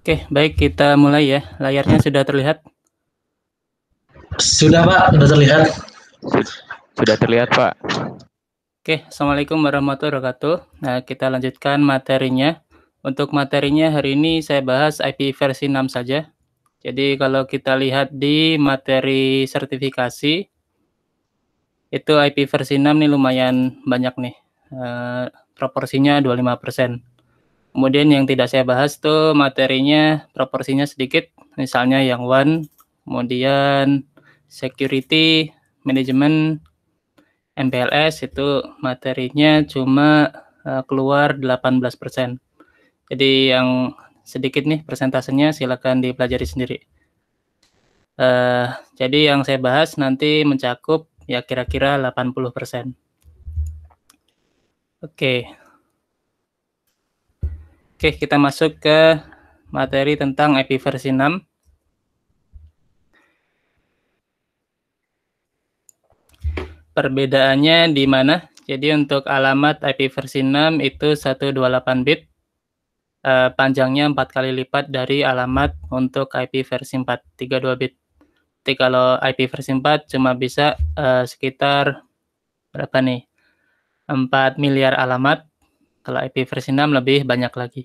Oke, baik kita mulai ya. Layarnya sudah terlihat? Sudah Pak, sudah terlihat. Sudah terlihat Pak. Oke, Assalamualaikum warahmatullahi wabarakatuh. Nah, kita lanjutkan materinya. Untuk materinya hari ini saya bahas IP versi 6 saja. Jadi kalau kita lihat di materi sertifikasi, itu IP versi 6 nih lumayan banyak nih. Uh, proporsinya 25 persen. Kemudian yang tidak saya bahas tuh materinya proporsinya sedikit, misalnya yang one, kemudian security, management MPLS itu materinya cuma eh, keluar 18%. Jadi yang sedikit nih persentasenya silakan dipelajari sendiri. Uh, jadi yang saya bahas nanti mencakup ya kira-kira 80%. Oke. Oke, kita masuk ke materi tentang IP versi 6. Perbedaannya di mana? Jadi untuk alamat IP versi 6 itu 128 bit. Eh, panjangnya 4 kali lipat dari alamat untuk IP versi 4 32 bit. Jadi kalau IP versi 4 cuma bisa eh, sekitar berapa nih? 4 miliar alamat. Kalau IP versi 6 lebih banyak lagi.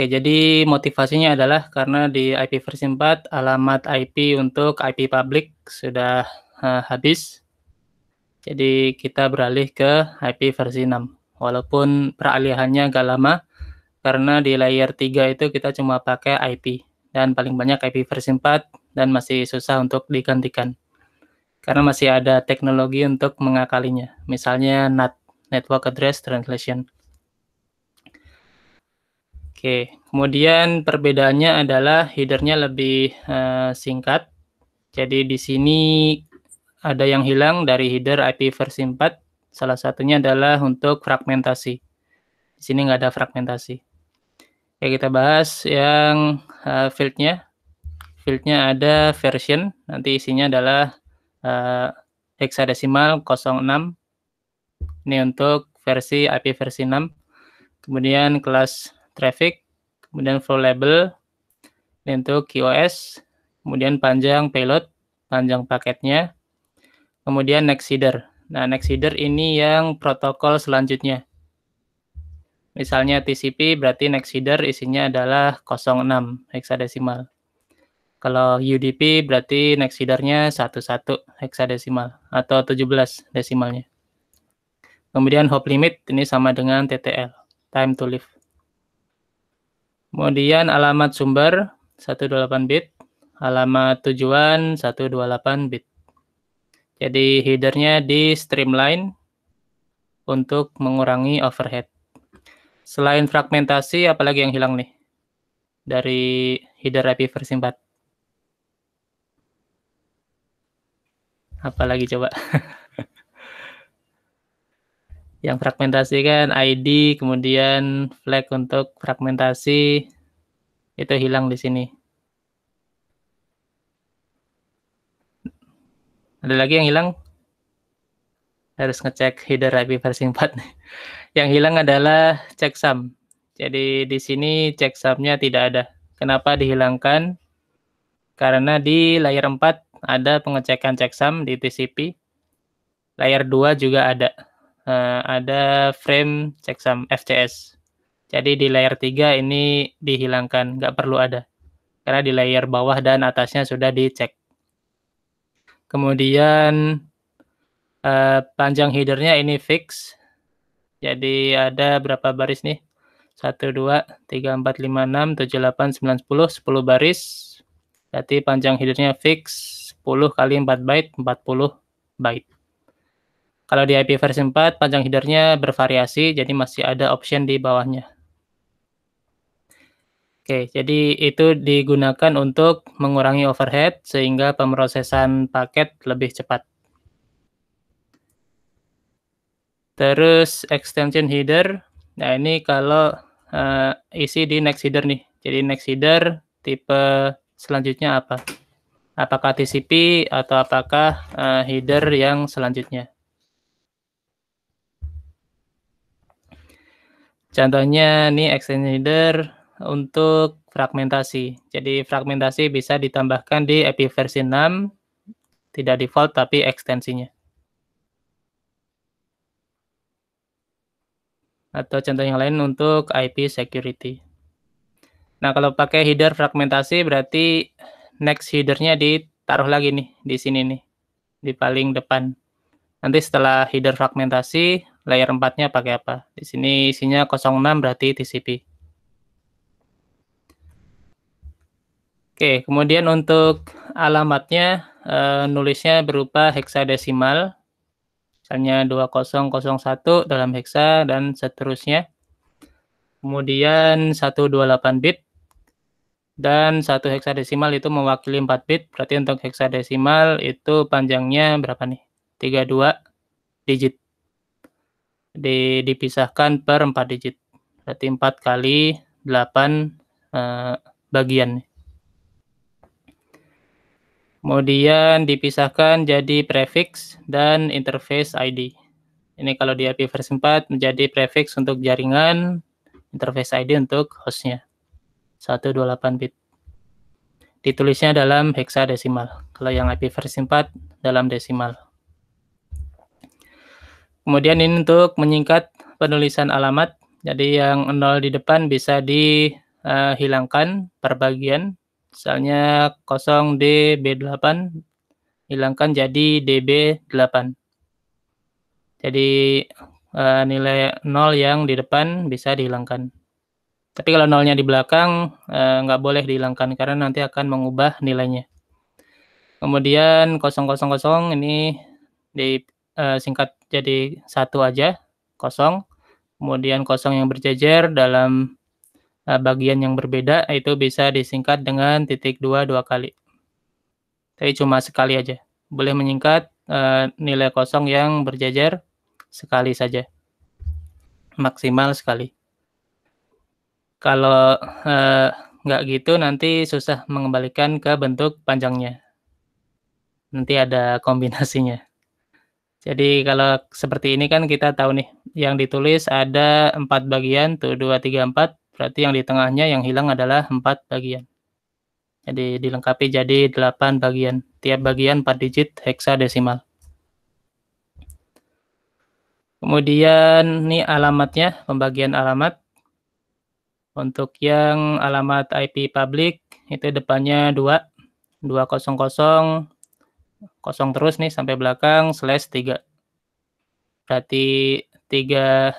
Oke, jadi motivasinya adalah karena di IP versi 4 alamat IP untuk IP public sudah uh, habis. Jadi kita beralih ke IP versi 6. Walaupun peralihannya agak lama karena di layer 3 itu kita cuma pakai IP dan paling banyak IP versi 4 dan masih susah untuk digantikan. Karena masih ada teknologi untuk mengakalinya. Misalnya NAT, Network Address Translation. Oke, kemudian perbedaannya adalah headernya lebih uh, singkat. Jadi di sini ada yang hilang dari header IP versi 4. Salah satunya adalah untuk fragmentasi. Di sini nggak ada fragmentasi. Oke, kita bahas yang uh, fieldnya. Fieldnya ada version. Nanti isinya adalah uh, eh, heksadesimal 06. Ini untuk versi IP versi 6. Kemudian kelas traffic, kemudian flow label, dan itu QoS, kemudian panjang payload, panjang paketnya, kemudian next header. Nah, next header ini yang protokol selanjutnya. Misalnya TCP berarti next header isinya adalah 06 heksadesimal. Kalau UDP berarti next headernya 11 heksadesimal atau 17 desimalnya. Kemudian hop limit ini sama dengan TTL, time to live. Kemudian alamat sumber 128 bit, alamat tujuan 128 bit. Jadi headernya di streamline untuk mengurangi overhead. Selain fragmentasi, apalagi yang hilang nih dari header IP versi 4? Apalagi coba? yang fragmentasi kan ID kemudian flag untuk fragmentasi itu hilang di sini. Ada lagi yang hilang? Harus ngecek header IP versi 4. yang hilang adalah checksum. Jadi di sini checksumnya tidak ada. Kenapa dihilangkan? Karena di layer 4 ada pengecekan checksum di TCP. Layar 2 juga ada uh, ada frame checksum FCS. Jadi di layer 3 ini dihilangkan, nggak perlu ada. Karena di layer bawah dan atasnya sudah dicek. Kemudian uh, panjang headernya ini fix. Jadi ada berapa baris nih? 1, 2, 3, 4, 5, 6, 7, 8, 9, 10, 10 baris. Berarti panjang headernya fix 10 kali 4 byte, 40 byte. Kalau di IP versi 4, panjang headernya bervariasi, jadi masih ada option di bawahnya. Oke, jadi itu digunakan untuk mengurangi overhead sehingga pemrosesan paket lebih cepat. Terus extension header, nah ini kalau uh, isi di next header nih. Jadi next header tipe selanjutnya apa? Apakah TCP atau apakah uh, header yang selanjutnya? Contohnya ini extension untuk fragmentasi. Jadi fragmentasi bisa ditambahkan di API versi 6, tidak default tapi ekstensinya. Atau contoh yang lain untuk IP security. Nah, kalau pakai header fragmentasi berarti next headernya ditaruh lagi nih di sini nih, di paling depan. Nanti setelah header fragmentasi, Layer 4-nya pakai apa? Di sini isinya 06 berarti TCP. Oke, kemudian untuk alamatnya e, nulisnya berupa heksadesimal. Misalnya 2001 dalam heksa dan seterusnya. Kemudian 128 bit dan satu heksadesimal itu mewakili 4 bit. Berarti untuk heksadesimal itu panjangnya berapa nih? 32 digit di, dipisahkan per 4 digit. Berarti 4 kali 8 eh, bagian. Kemudian dipisahkan jadi prefix dan interface ID. Ini kalau di IP versi 4 menjadi prefix untuk jaringan, interface ID untuk hostnya. 128 bit. Ditulisnya dalam heksadesimal. Kalau yang IP versi 4 dalam desimal. Kemudian ini untuk menyingkat penulisan alamat. Jadi yang nol di depan bisa dihilangkan eh, per bagian. Misalnya 0DB8 hilangkan jadi DB8. Jadi eh, nilai nol yang di depan bisa dihilangkan. Tapi kalau nolnya di belakang eh, nggak boleh dihilangkan karena nanti akan mengubah nilainya. Kemudian 000 ini disingkat jadi satu aja kosong kemudian kosong yang berjejer dalam eh, bagian yang berbeda itu bisa disingkat dengan titik dua dua kali tapi cuma sekali aja boleh menyingkat eh, nilai kosong yang berjejer sekali saja maksimal sekali kalau eh, nggak gitu nanti susah mengembalikan ke bentuk panjangnya. Nanti ada kombinasinya. Jadi kalau seperti ini kan kita tahu nih, yang ditulis ada empat bagian, tuh dua tiga empat, berarti yang di tengahnya yang hilang adalah empat bagian. Jadi dilengkapi jadi delapan bagian, tiap bagian empat digit heksadesimal. Kemudian ini alamatnya, pembagian alamat. Untuk yang alamat IP public itu depannya 2, 200, kosong terus nih sampai belakang slash 3. Berarti 3 uh,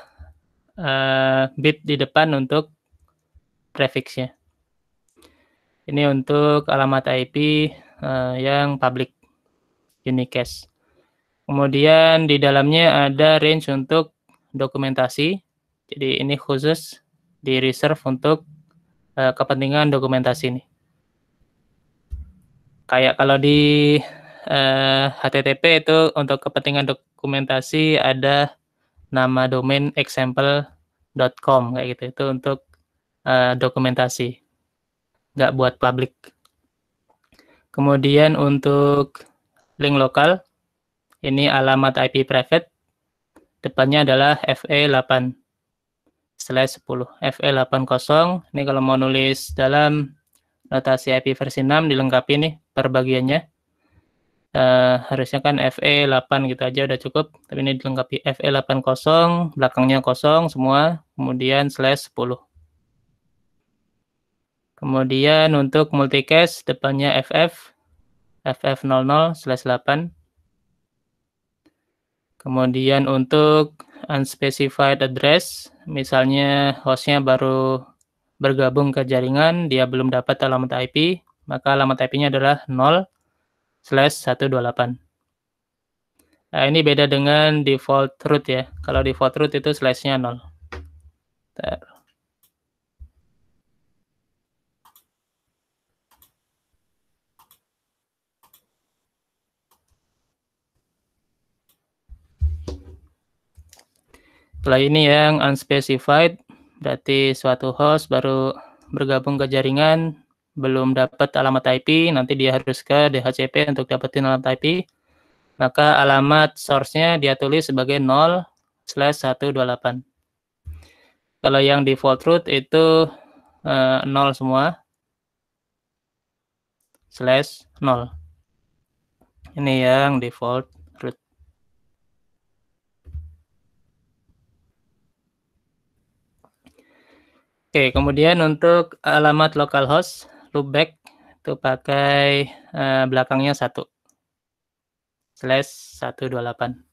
eh, bit di depan untuk prefixnya. Ini untuk alamat IP uh, eh, yang public unicast. Kemudian di dalamnya ada range untuk dokumentasi. Jadi ini khusus di reserve untuk uh, kepentingan dokumentasi ini. Kayak kalau di eh, HTTP itu untuk kepentingan dokumentasi ada nama domain example.com kayak gitu itu untuk eh, dokumentasi nggak buat publik. kemudian untuk link lokal ini alamat IP private depannya adalah FE8 10 FE80 ini kalau mau nulis dalam notasi IP versi 6 dilengkapi nih perbagiannya uh, harusnya kan FE 8 gitu aja udah cukup tapi ini dilengkapi FE 8 kosong belakangnya kosong semua kemudian slash 10 kemudian untuk multicast depannya FF FF00 slash 8 kemudian untuk unspecified address misalnya hostnya baru bergabung ke jaringan dia belum dapat alamat IP maka alamat IP-nya adalah 0 slash 128. Nah, ini beda dengan default root ya. Kalau default root itu slashnya 0. Bentar. Setelah ini yang unspecified, berarti suatu host baru bergabung ke jaringan belum dapat alamat IP, nanti dia harus ke DHCP untuk dapetin alamat IP. Maka alamat source-nya dia tulis sebagai 0 slash 128. Kalau yang default root itu eh, 0 semua. Slash 0. Ini yang default root. Oke, kemudian untuk alamat localhost loop back itu pakai uh, belakangnya satu slash 128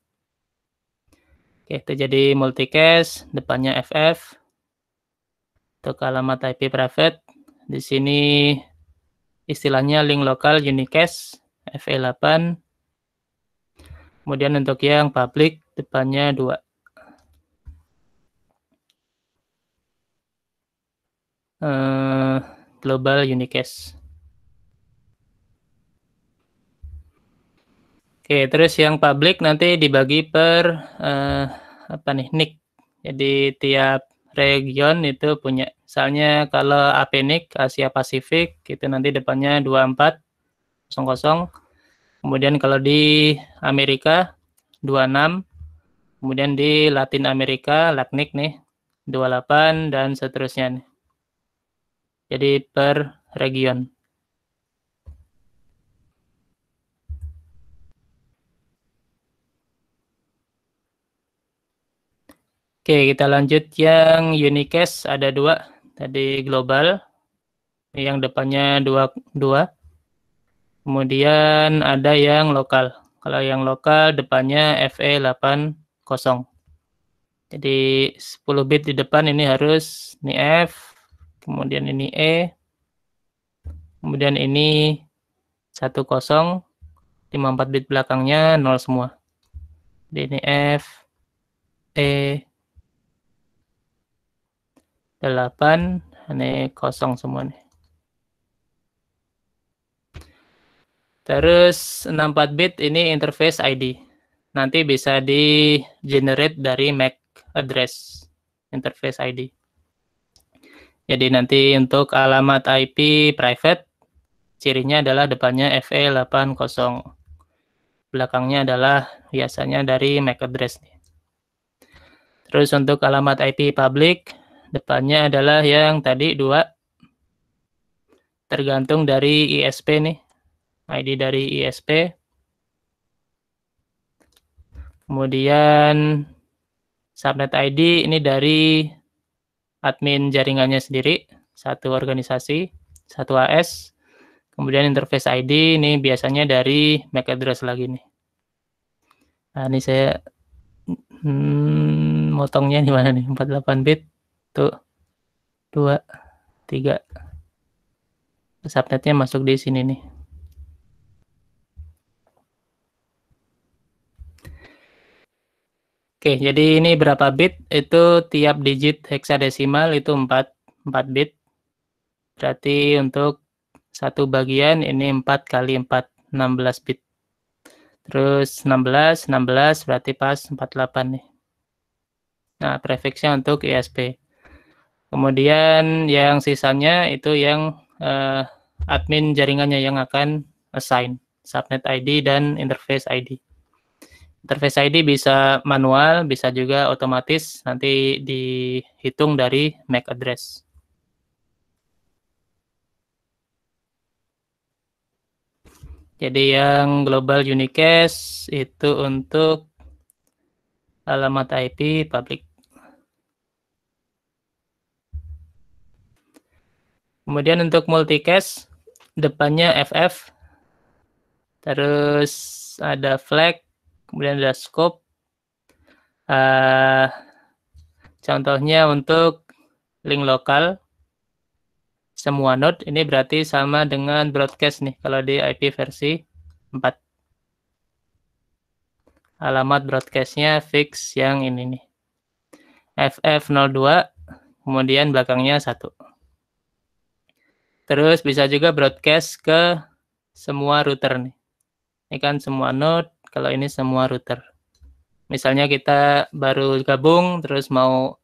oke itu jadi multicast depannya ff untuk alamat IP private di sini istilahnya link lokal unicast FE8 kemudian untuk yang public depannya dua. uh, global unicast. Oke, terus yang public nanti dibagi per uh, apa nih nick. Jadi tiap region itu punya. Misalnya kalau APNIC Asia Pasifik itu nanti depannya 2400. Kemudian kalau di Amerika 26. Kemudian di Latin Amerika LACNIC nih 28 dan seterusnya. Nih. Jadi per region. Oke, kita lanjut yang unicast ada dua. Tadi global, yang depannya dua, dua. Kemudian ada yang lokal. Kalau yang lokal depannya FE80. Jadi 10 bit di depan ini harus ini F, kemudian ini E, kemudian ini 10, 54 bit belakangnya 0 semua. Jadi ini F, E, 8, ini 0 semua nih. Terus 64 bit ini interface ID. Nanti bisa di generate dari MAC address interface ID. Oke. Jadi nanti untuk alamat IP private, cirinya adalah depannya FE80. Belakangnya adalah biasanya dari MAC address. Terus untuk alamat IP public, depannya adalah yang tadi dua. Tergantung dari ISP nih. ID dari ISP. Kemudian subnet ID ini dari admin jaringannya sendiri, satu organisasi, satu AS, kemudian interface ID ini biasanya dari MAC address lagi nih. Nah, ini saya hmm, motongnya di mana nih? 48 bit. Tuh. 2 3 subnetnya masuk di sini nih. Oke, jadi ini berapa bit? Itu tiap digit heksadesimal itu 4, 4 bit. Berarti untuk satu bagian ini 4 kali 4, 16 bit. Terus 16, 16 berarti pas 48 nih. Nah, prefixnya untuk ISP. Kemudian yang sisanya itu yang eh, admin jaringannya yang akan assign subnet ID dan interface ID interface ID bisa manual, bisa juga otomatis nanti dihitung dari MAC address. Jadi yang global unicast itu untuk alamat IP public. Kemudian untuk multicast depannya FF terus ada flag kemudian ada scope. Uh, contohnya untuk link lokal semua node ini berarti sama dengan broadcast nih kalau di IP versi 4. Alamat broadcastnya fix yang ini nih. FF02 kemudian belakangnya satu. Terus bisa juga broadcast ke semua router nih. Ini kan semua node kalau ini semua router. Misalnya kita baru gabung terus mau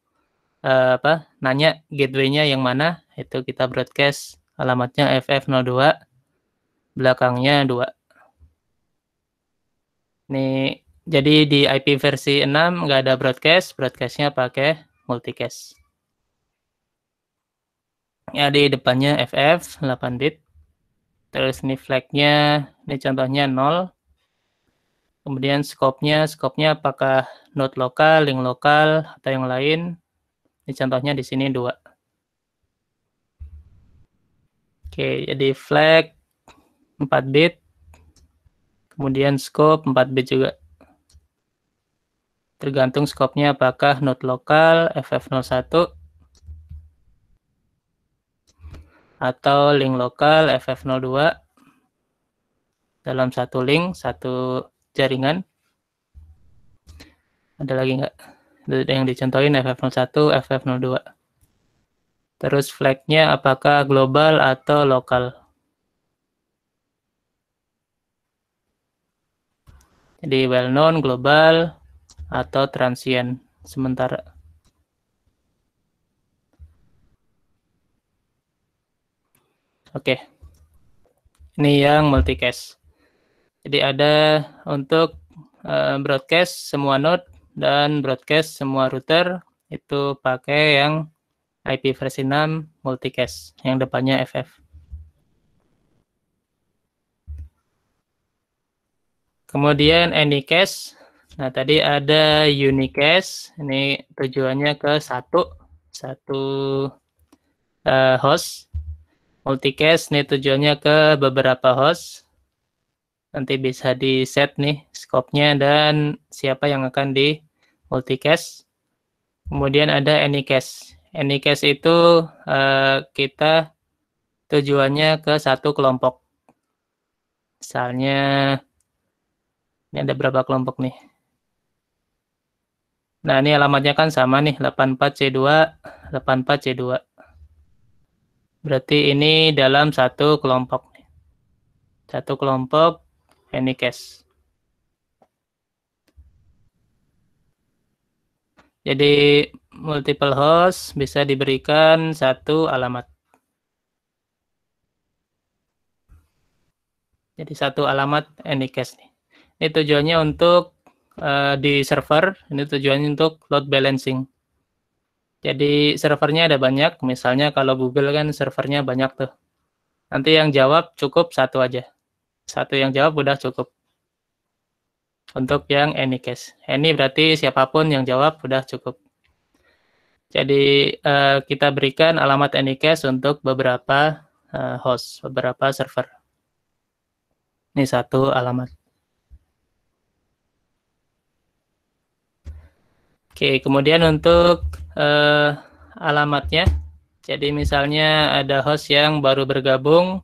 uh, apa nanya gateway-nya yang mana, itu kita broadcast alamatnya FF02 belakangnya 2. Nih, jadi di IP versi 6 nggak ada broadcast, broadcastnya pakai multicast. Ya, di depannya FF 8 bit. Terus ini flag-nya, ini contohnya 0. Kemudian scope-nya scope-nya apakah node lokal, link lokal, atau yang lain. Ini contohnya di sini dua. Oke, jadi flag 4 bit, kemudian scope 4 bit juga. Tergantung scope-nya apakah node lokal FF01 atau link lokal FF02 dalam satu link, satu jaringan. Ada lagi nggak? Ada Yang dicontohin FF01, FF02. Terus flagnya apakah global atau lokal? Jadi well known, global, atau transient sementara. Oke. Ini yang multicast. Jadi ada untuk eh, broadcast semua node dan broadcast semua router itu pakai yang IP versi 6 multicast yang depannya FF. Kemudian Anycast. Nah, tadi ada Unicast. Ini tujuannya ke satu, satu uh, host. Multicast ini tujuannya ke beberapa host nanti bisa di set nih scope-nya dan siapa yang akan di multicast. Kemudian ada anycast. Anycast itu uh, kita tujuannya ke satu kelompok. Misalnya ini ada berapa kelompok nih? Nah, ini alamatnya kan sama nih 84C2 84C2. Berarti ini dalam satu kelompok. Satu kelompok Any case. Jadi multiple host bisa diberikan satu alamat. Jadi satu alamat any case nih. Ini tujuannya untuk uh, di server, ini tujuannya untuk load balancing. Jadi servernya ada banyak, misalnya kalau Google kan servernya banyak tuh. Nanti yang jawab cukup satu aja satu yang jawab udah cukup. Untuk yang any case. Any berarti siapapun yang jawab udah cukup. Jadi uh, kita berikan alamat any case untuk beberapa uh, host, beberapa server. Ini satu alamat. Oke, kemudian untuk uh, alamatnya. Jadi misalnya ada host yang baru bergabung,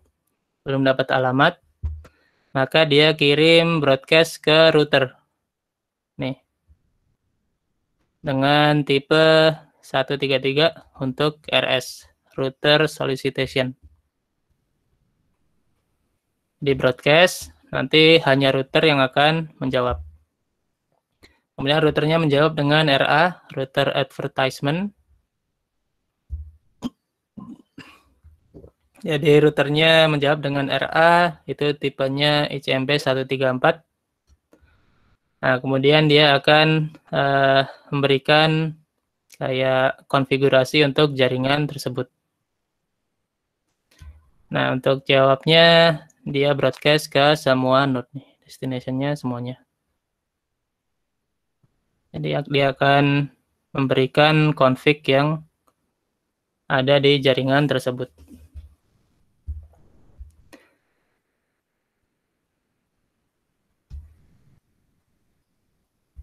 belum dapat alamat maka dia kirim broadcast ke router. Nih. Dengan tipe 133 untuk RS, router solicitation. Di broadcast, nanti hanya router yang akan menjawab. Kemudian routernya menjawab dengan RA, router advertisement, Jadi routernya menjawab dengan RA, itu tipenya ICMP 134. Nah, kemudian dia akan uh, memberikan kayak konfigurasi untuk jaringan tersebut. Nah, untuk jawabnya dia broadcast ke semua node nih, destinationnya semuanya. Jadi dia akan memberikan config yang ada di jaringan tersebut.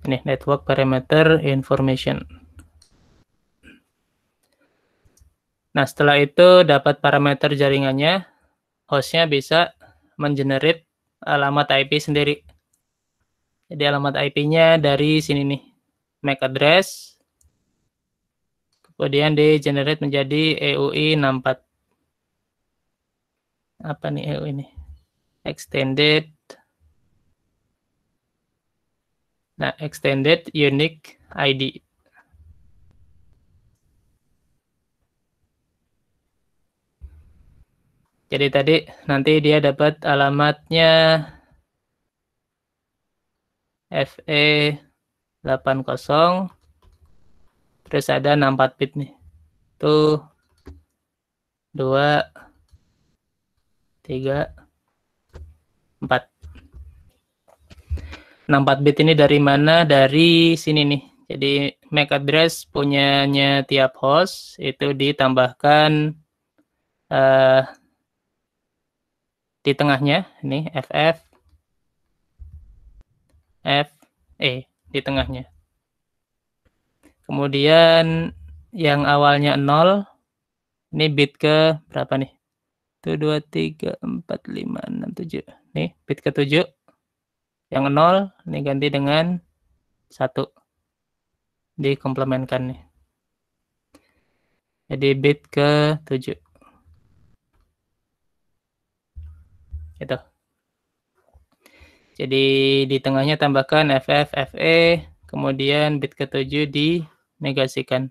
nih network parameter information. Nah, setelah itu dapat parameter jaringannya, hostnya bisa mengenerate alamat IP sendiri. Jadi alamat IP-nya dari sini nih, MAC address, kemudian di generate menjadi EUI 64. Apa nih EUI ini? Extended Nah, extended unique ID. Jadi tadi nanti dia dapat alamatnya FE80 terus ada 64 bit nih. Tuh 2 3 4 64 bit ini dari mana? Dari sini nih. Jadi MAC address punyanya tiap host itu ditambahkan uh, di tengahnya ini FF FE di tengahnya. Kemudian yang awalnya 0 ini bit ke berapa nih? 1 2 3 4 5 6 7. Nih, bit ke 7 yang 0 ini ganti dengan 1. Dikomplementkan nih. Jadi bit ke 7. Itu. Jadi di tengahnya tambahkan FF, FE, kemudian bit ke-7 dinegasikan.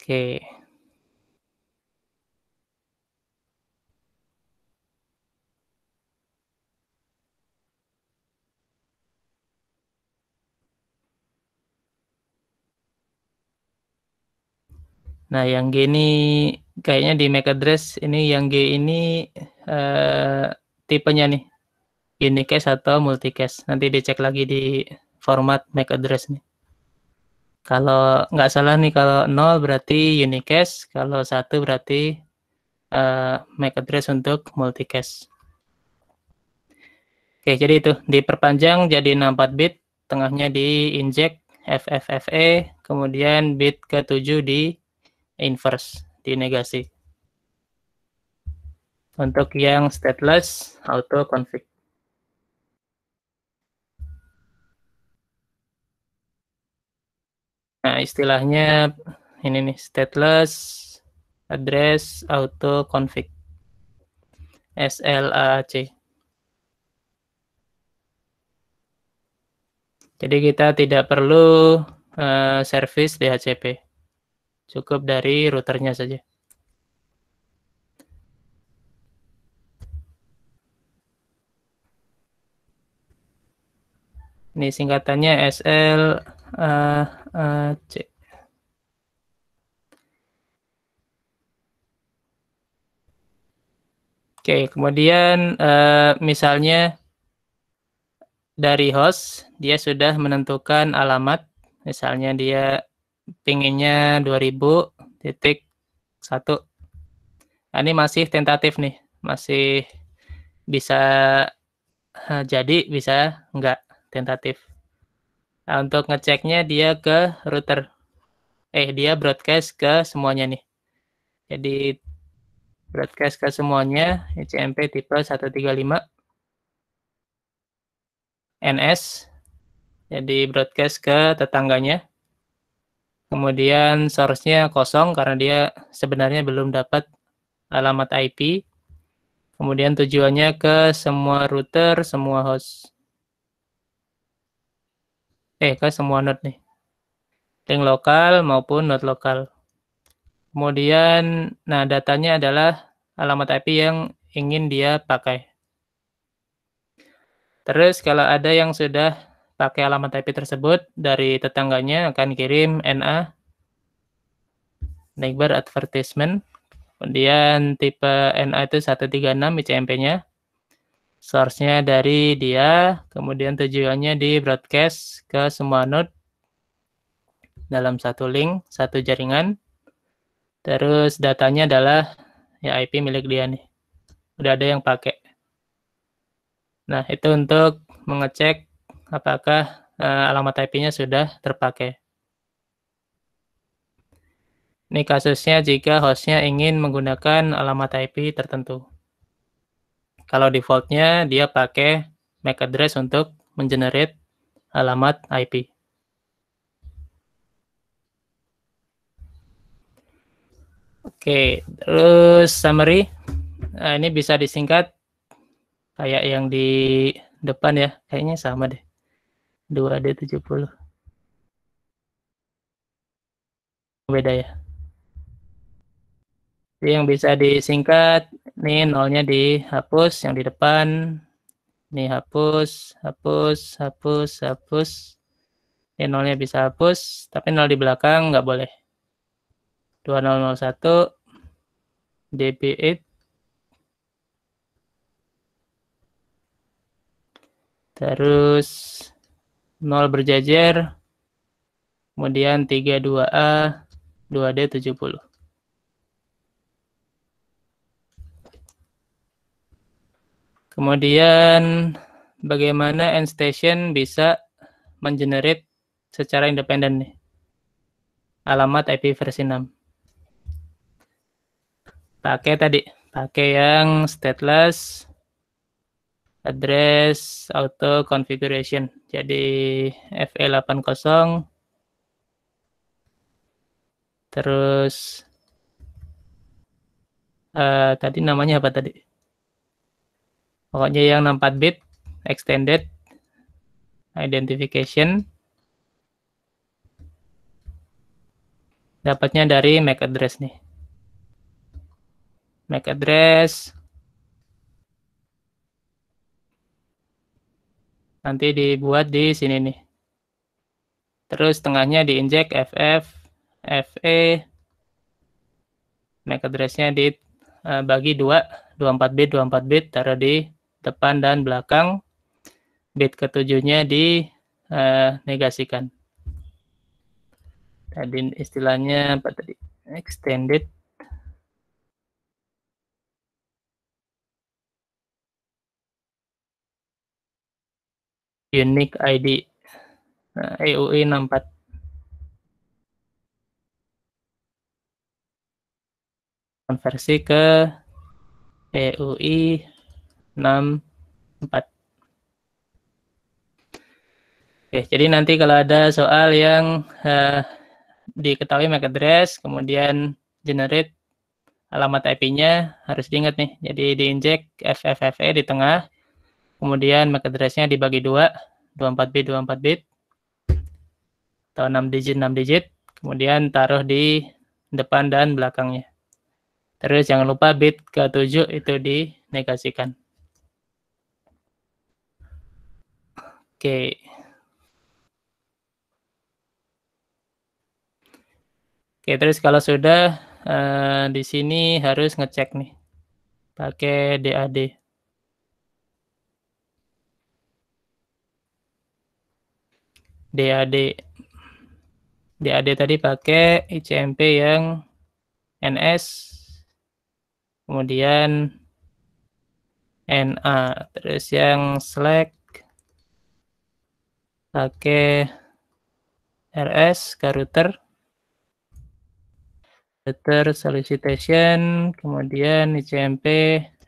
Oke. Okay. Nah, yang G ini kayaknya di MAC address ini yang G ini eh, tipenya nih unicast atau multicast. Nanti dicek lagi di format MAC address nih. Kalau nggak salah nih kalau nol berarti unicast, kalau satu berarti uh, eh, MAC address untuk multicast. Oke, jadi itu diperpanjang jadi 64 bit, tengahnya di inject FFFE, kemudian bit ke-7 di inverse di negasi. Untuk yang stateless, auto config. Nah, istilahnya ini nih stateless address auto config. SLAC. Jadi kita tidak perlu uh, service DHCP. Cukup dari routernya saja. Ini singkatannya SL C. Oke, kemudian uh, misalnya dari host dia sudah menentukan alamat, misalnya dia pinginnya 2000 titik satu. Nah, ini masih tentatif nih, masih bisa eh, jadi bisa enggak tentatif. Nah, untuk ngeceknya dia ke router. Eh, dia broadcast ke semuanya nih. Jadi broadcast ke semuanya ICMP tipe 135 NS. Jadi broadcast ke tetangganya kemudian source-nya kosong karena dia sebenarnya belum dapat alamat IP. Kemudian tujuannya ke semua router, semua host. Eh, ke semua node nih. Link lokal maupun node lokal. Kemudian, nah datanya adalah alamat IP yang ingin dia pakai. Terus kalau ada yang sudah pakai alamat IP tersebut dari tetangganya akan kirim NA neighbor advertisement. Kemudian tipe NA itu 136 ICMP-nya. Source-nya dari dia, kemudian tujuannya di broadcast ke semua node dalam satu link, satu jaringan. Terus datanya adalah ya IP milik dia nih. Udah ada yang pakai. Nah, itu untuk mengecek apakah uh, alamat IP-nya sudah terpakai. Ini kasusnya jika hostnya ingin menggunakan alamat IP tertentu. Kalau defaultnya dia pakai MAC address untuk mengenerate alamat IP. Oke, terus summary. Nah, ini bisa disingkat kayak yang di depan ya, kayaknya sama deh. 2D70. Beda ya. Jadi yang bisa disingkat, nih nolnya dihapus, yang di depan, ini hapus, hapus, hapus, hapus. Ini nolnya bisa hapus, tapi nol di belakang nggak boleh. dua nol nol 2001 DB8 terus 0 berjajar, kemudian 3 2A, 2D 70. Kemudian bagaimana end station bisa mengenerate secara independen nih alamat IP versi 6. Pakai tadi, pakai yang stateless address auto configuration. Jadi FE80 terus uh, tadi namanya apa tadi? Pokoknya yang 64 bit extended identification dapatnya dari MAC address nih. MAC address nanti dibuat di sini nih. Terus tengahnya diinjek FF, FE, MAC address-nya dibagi 2, 24 bit, 24 bit, taruh di depan dan belakang. Bit ketujuhnya dinegasikan. Eh, tadi istilahnya apa tadi? Extended unique ID EUI 64 konversi ke EUI 64 Oke, jadi nanti kalau ada soal yang uh, diketahui MAC address, kemudian generate alamat IP-nya, harus diingat nih. Jadi diinjek FFFE di tengah, Kemudian MAC address-nya dibagi dua, 24 bit, 24 bit. Atau 6 digit, 6 digit. Kemudian taruh di depan dan belakangnya. Terus jangan lupa bit ke-7 itu dinegasikan. Oke. Oke, terus kalau sudah eh, di sini harus ngecek nih. Pakai DAD. DAD DAD tadi pakai ICMP yang NS kemudian NA terus yang SLACK pakai RS router, router solicitation kemudian ICMP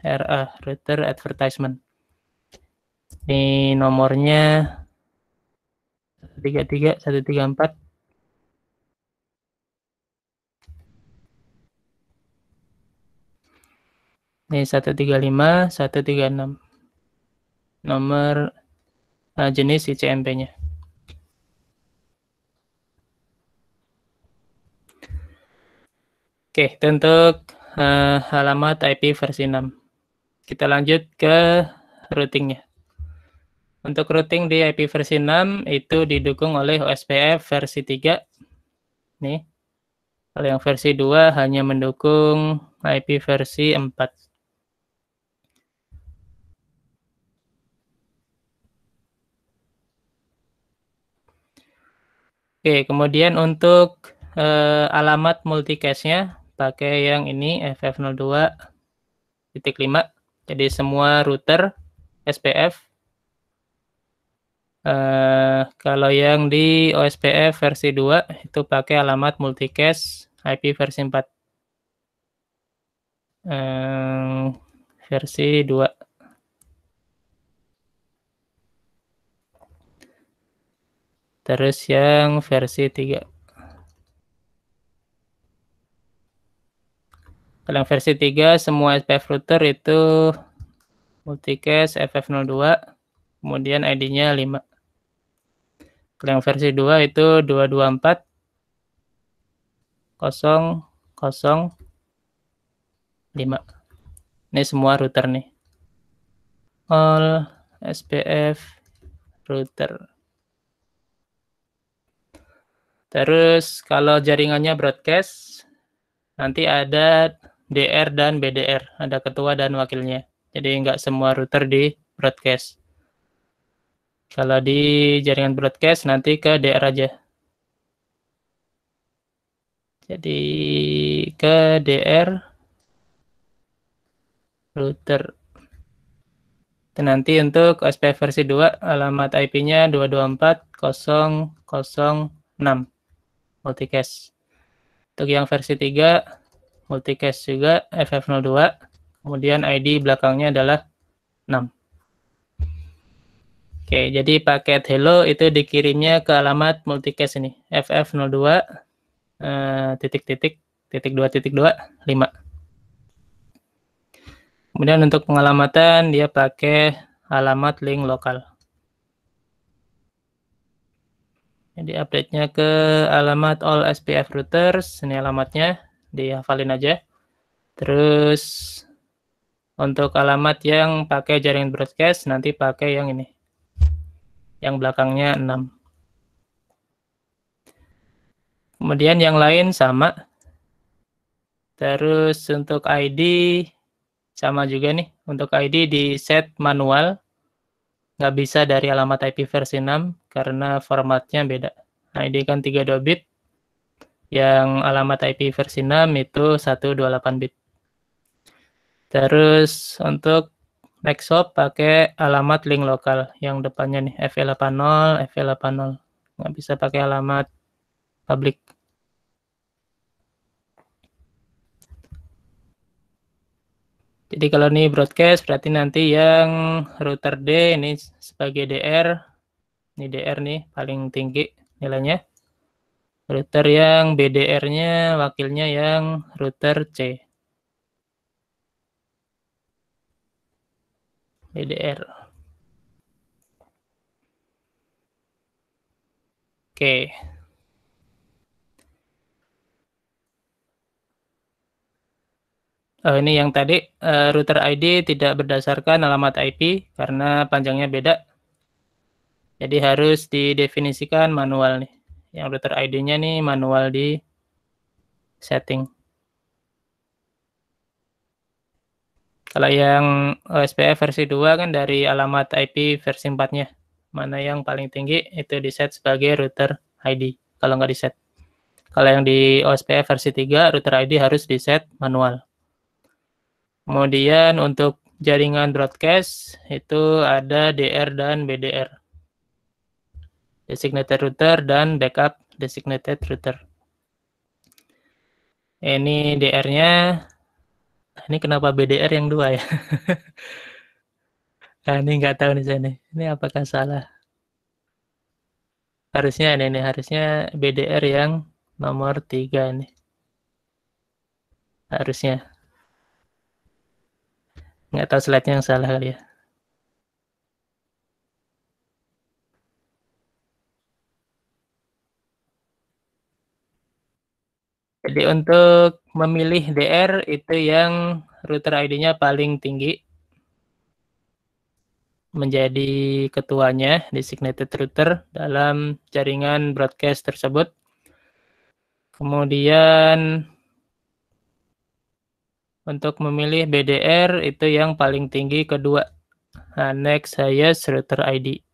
RA router advertisement ini nomornya tiga tiga satu tiga empat ini satu tiga lima satu tiga enam nomor uh, jenis ICMP-nya. Oke, untuk uh, eh, alamat IP versi 6. Kita lanjut ke routingnya. Untuk routing di IP versi 6 itu didukung oleh OSPF versi 3. Nih. Kalau yang versi 2 hanya mendukung IP versi 4. Oke, kemudian untuk eh, alamat multicast-nya pakai yang ini FF02.5. Jadi semua router SPF Uh, kalau yang di OSPF versi 2 itu pakai alamat multicast IP versi 4. Uh, eh, versi 2. Terus yang versi 3. Kalau yang versi 3 semua SPF router itu multicast FF02 kemudian ID-nya 5 yang versi 2 itu 224 0 0 5. Ini semua router nih. All SPF router. Terus kalau jaringannya broadcast, nanti ada DR dan BDR, ada ketua dan wakilnya. Jadi nggak semua router di broadcast. Kalau di jaringan broadcast nanti ke DR aja. Jadi ke DR router. Itu nanti untuk OSP versi 2 alamat IP-nya 224.0.0.6 multicast. Untuk yang versi 3 multicast juga FF02. Kemudian ID belakangnya adalah 6. Oke, jadi paket hello itu dikirimnya ke alamat multicast ini, ff02 eh, titik titik titik dua titik dua lima. Kemudian untuk pengalamatan dia pakai alamat link lokal. Jadi update-nya ke alamat all SPF routers, ini alamatnya, dihafalin aja. Terus untuk alamat yang pakai jaringan broadcast nanti pakai yang ini, yang belakangnya 6. Kemudian yang lain sama. Terus untuk ID sama juga nih. Untuk ID di set manual. Nggak bisa dari alamat IP versi 6 karena formatnya beda. Nah, ID kan 32 bit. Yang alamat IP versi 6 itu 128 bit. Terus untuk Next hop pakai alamat link lokal yang depannya nih FL80, e FL80. E Nggak bisa pakai alamat public. Jadi kalau ini broadcast berarti nanti yang router D ini sebagai DR. Ini DR nih paling tinggi nilainya. Router yang BDR-nya wakilnya yang router C. DDR. Oke. Oh, ini yang tadi eh, router ID tidak berdasarkan alamat IP karena panjangnya beda. Jadi harus didefinisikan manual nih. Yang router ID-nya nih manual di setting. Kalau yang OSPF eh, versi 2 kan dari alamat IP versi 4-nya. Mana yang paling tinggi itu di-set sebagai router ID kalau nggak di-set. Kalau yang di OSPF versi 3, router ID harus di-set manual. Kemudian untuk jaringan broadcast itu ada DR dan BDR. Designated router dan backup designated router. Ini DR-nya Nah, ini kenapa BDR yang dua ya? nah, ini nggak tahu nih saya Ini apakah salah? Harusnya ini, ini harusnya BDR yang nomor tiga nih. Harusnya. Nggak tahu slide yang salah kali ya. Jadi untuk memilih DR itu yang router ID-nya paling tinggi menjadi ketuanya designated router dalam jaringan broadcast tersebut. Kemudian untuk memilih BDR itu yang paling tinggi kedua. Nah, next saya router ID.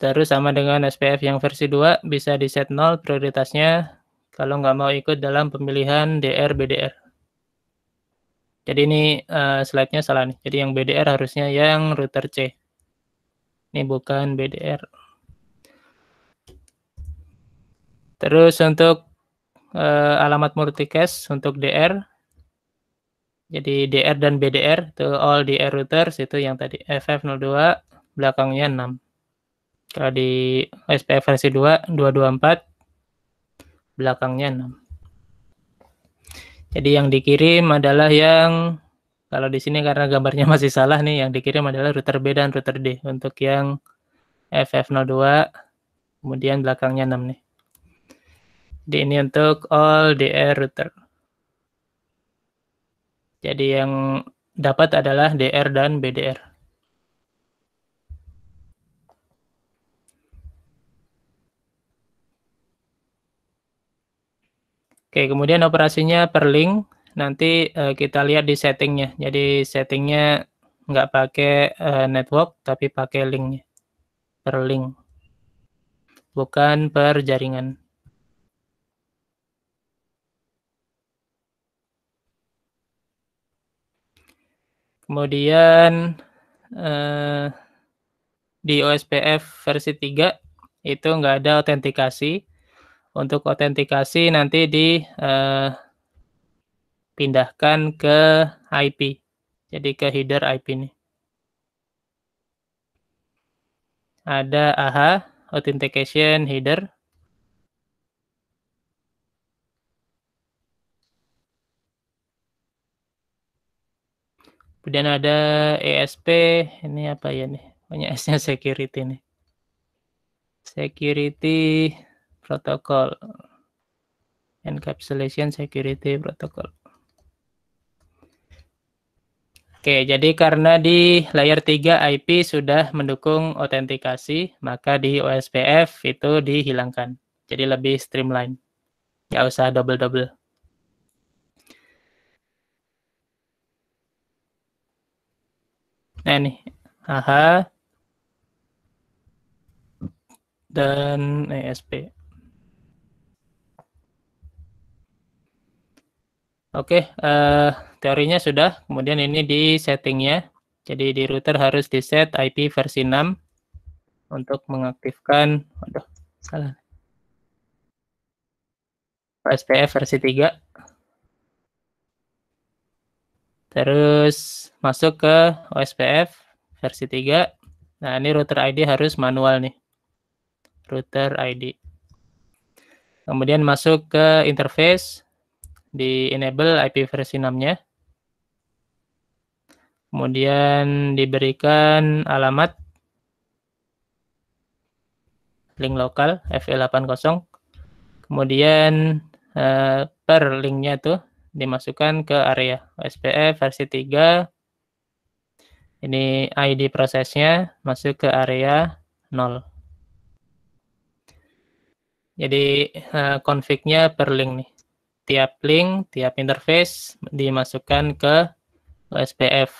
Terus sama dengan SPF yang versi 2 bisa di set 0 prioritasnya kalau nggak mau ikut dalam pemilihan DR BDR. Jadi ini uh, slide-nya salah nih. Jadi yang BDR harusnya yang router C. Ini bukan BDR. Terus untuk uh, alamat multicast untuk DR jadi DR dan BDR itu all DR routers itu yang tadi FF02 belakangnya 6. Kalau di SPF versi 2, 224, belakangnya 6. Jadi yang dikirim adalah yang, kalau di sini karena gambarnya masih salah nih, yang dikirim adalah router B dan router D. Untuk yang FF02, kemudian belakangnya 6 nih. Di ini untuk all DR router. Jadi yang dapat adalah DR dan BDR. Oke, kemudian operasinya per link. Nanti uh, kita lihat di settingnya. Jadi settingnya nggak pakai uh, network, tapi pakai linknya. Per link. Bukan per jaringan. Kemudian eh, di OSPF versi 3 itu nggak ada autentikasi untuk autentikasi nanti dipindahkan eh, ke IP. Jadi ke header IP ini. Ada AHA, authentication header. Kemudian ada ESP, ini apa ya nih? Banyak S-nya security nih. Security Protokol encapsulation security protocol Oke, jadi karena di layer 3 IP sudah mendukung autentikasi, maka di OSPF itu dihilangkan. Jadi lebih streamline. Nggak usah double-double. Nah, ini. Aha. Dan ESP. Eh, Oke, uh, teorinya sudah. Kemudian ini di settingnya. Jadi di router harus di set IP versi 6 untuk mengaktifkan, aduh, salah. SPF versi 3. Terus masuk ke OSPF versi 3. Nah, ini router ID harus manual nih. Router ID. Kemudian masuk ke interface di enable IP versi 6-nya. Kemudian diberikan alamat link lokal fl 80 Kemudian eh, per linknya tuh dimasukkan ke area SPF versi 3. Ini ID prosesnya masuk ke area 0. Jadi eh, per link nih tiap link, tiap interface dimasukkan ke OSPF.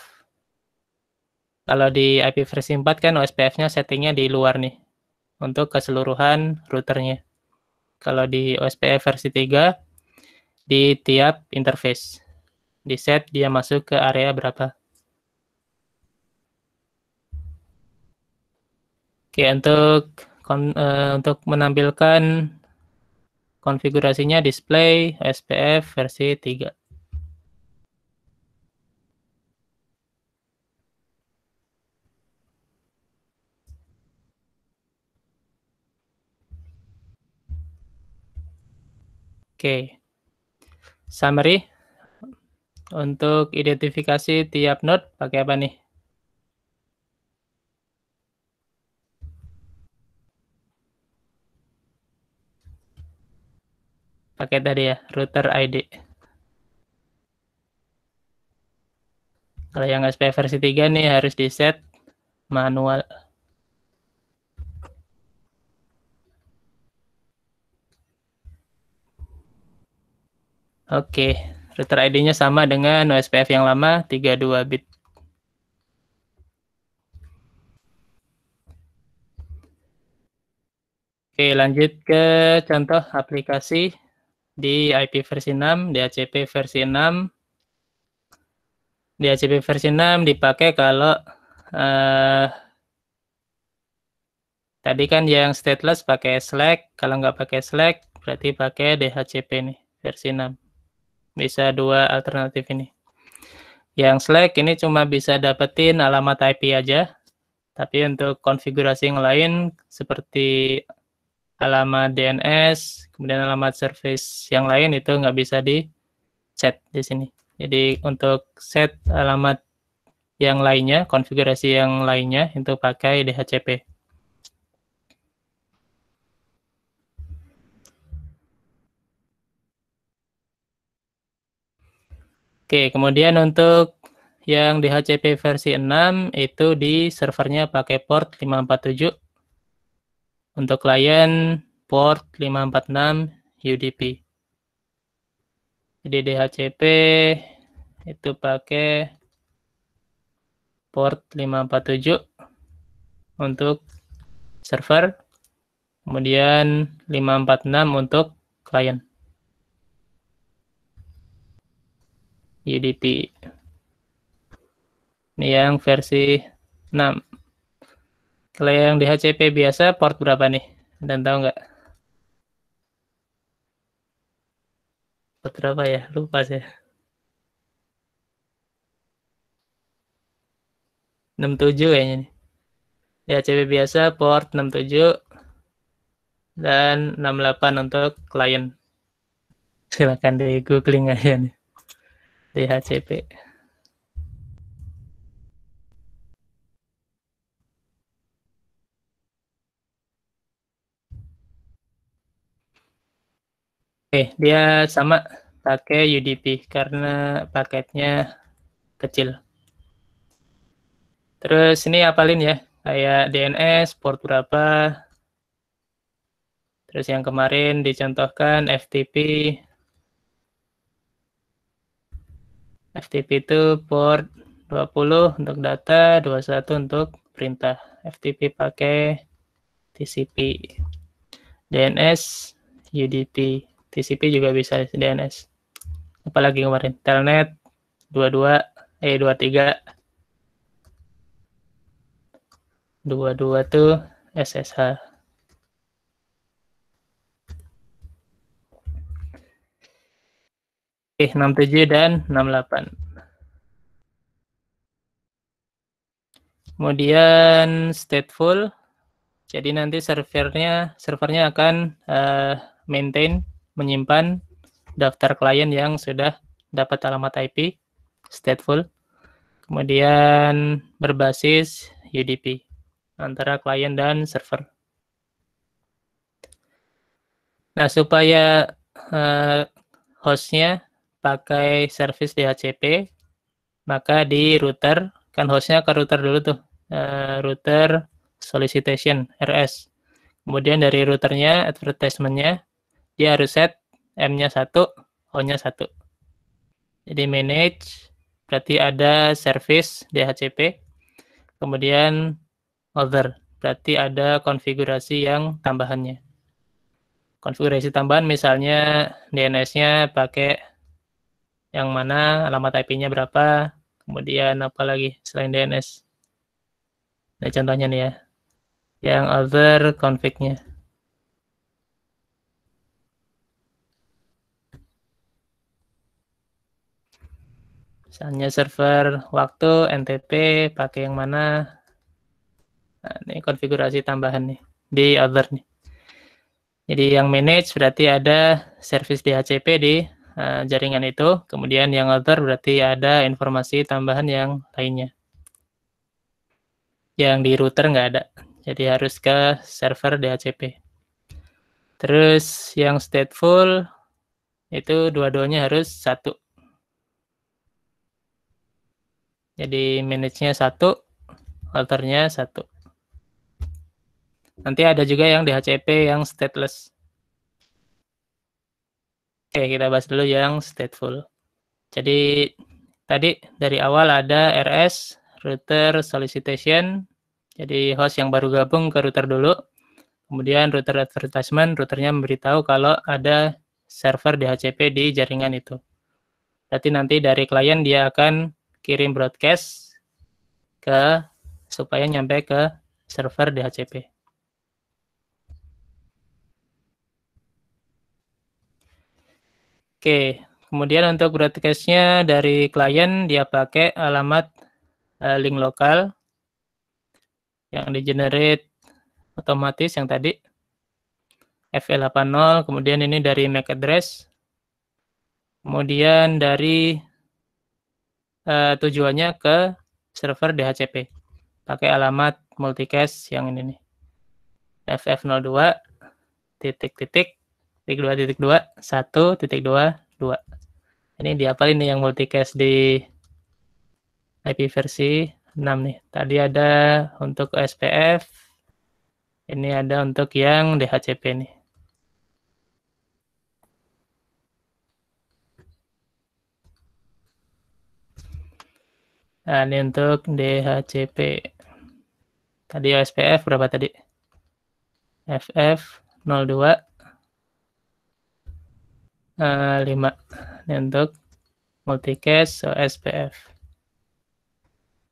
Kalau di IP versi 4 kan OSPF-nya settingnya di luar nih untuk keseluruhan routernya. Kalau di OSPF versi 3 di tiap interface di set dia masuk ke area berapa. Oke, untuk eh, untuk menampilkan Konfigurasinya display SPF versi 3. Oke. Okay. Summary untuk identifikasi tiap node pakai apa nih? pakai tadi ya router ID kalau yang SP versi 3 nih harus di set manual Oke, router ID-nya sama dengan OSPF yang lama 32 bit. Oke, lanjut ke contoh aplikasi di IP versi 6, DHCP versi 6. DHCP versi 6 dipakai kalau eh, tadi kan yang stateless pakai Slack, kalau nggak pakai Slack berarti pakai DHCP ini versi 6. Bisa dua alternatif ini. Yang Slack ini cuma bisa dapetin alamat IP aja, tapi untuk konfigurasi yang lain seperti alamat DNS, kemudian alamat service yang lain itu nggak bisa di set di sini. Jadi untuk set alamat yang lainnya, konfigurasi yang lainnya itu pakai DHCP. Oke, kemudian untuk yang DHCP versi 6 itu di servernya pakai port 547 untuk klien port 546 UDP. Jadi DHCP itu pakai port 547 untuk server, kemudian 546 untuk klien. UDP. Ini yang versi 6. Kalau yang DHCP biasa port berapa nih? Dan tahu nggak? Port berapa ya? Lupa sih. 67 kayaknya nih. DHCP biasa port 67 dan 68 untuk klien. Silakan di googling aja nih. DHCP. Oke, dia sama pakai UDP karena paketnya kecil. Terus ini apalin ya, kayak DNS, port berapa. Terus yang kemarin dicontohkan FTP. FTP itu port 20 untuk data, 21 untuk perintah. FTP pakai TCP. DNS, UDP. TCP juga bisa DNS. Apalagi kemarin Telnet 22 eh 23 22 tuh SSH. Oke, 67 dan 68. Kemudian stateful. Jadi nanti servernya servernya akan uh, maintain menyimpan daftar klien yang sudah dapat alamat IP stateful, kemudian berbasis UDP antara klien dan server. Nah, supaya uh, hostnya pakai service DHCP, maka di router, kan hostnya ke router dulu tuh, uh, router solicitation, RS. Kemudian dari routernya, advertisementnya, dia harus set M-nya satu, O-nya satu. Jadi manage, berarti ada service DHCP. Kemudian other, berarti ada konfigurasi yang tambahannya. Konfigurasi tambahan misalnya DNS-nya pakai yang mana, alamat IP-nya berapa, kemudian apa lagi selain DNS. Nah, contohnya nih ya. Yang other config-nya. Misalnya server waktu NTP pakai yang mana. Nah, ini konfigurasi tambahan nih di other nih. Jadi yang manage berarti ada service DHCP di uh, jaringan itu. Kemudian yang other berarti ada informasi tambahan yang lainnya. Yang di router nggak ada. Jadi harus ke server DHCP. Terus yang stateful itu dua-duanya harus satu. Jadi manage-nya satu, alternya satu. Nanti ada juga yang DHCP yang stateless. Oke, kita bahas dulu yang stateful. Jadi tadi dari awal ada RS, router solicitation, jadi host yang baru gabung ke router dulu. Kemudian router advertisement, routernya memberitahu kalau ada server DHCP di jaringan itu. Berarti nanti dari klien dia akan kirim broadcast ke supaya nyampe ke server DHCP. Oke, kemudian untuk broadcastnya dari klien dia pakai alamat uh, link lokal yang di-generate otomatis yang tadi f 80 kemudian ini dari MAC address, kemudian dari uh, tujuannya ke server DHCP pakai alamat multicast yang ini nih ff02 titik titik titik dua titik dua satu titik dua dua ini diapalin nih yang multicast di IP versi 6 nih tadi ada untuk SPF ini ada untuk yang DHCP nih Nah, ini untuk DHCP. Tadi OSPF berapa tadi? FF 02 uh, 5. Ini untuk multicast OSPF.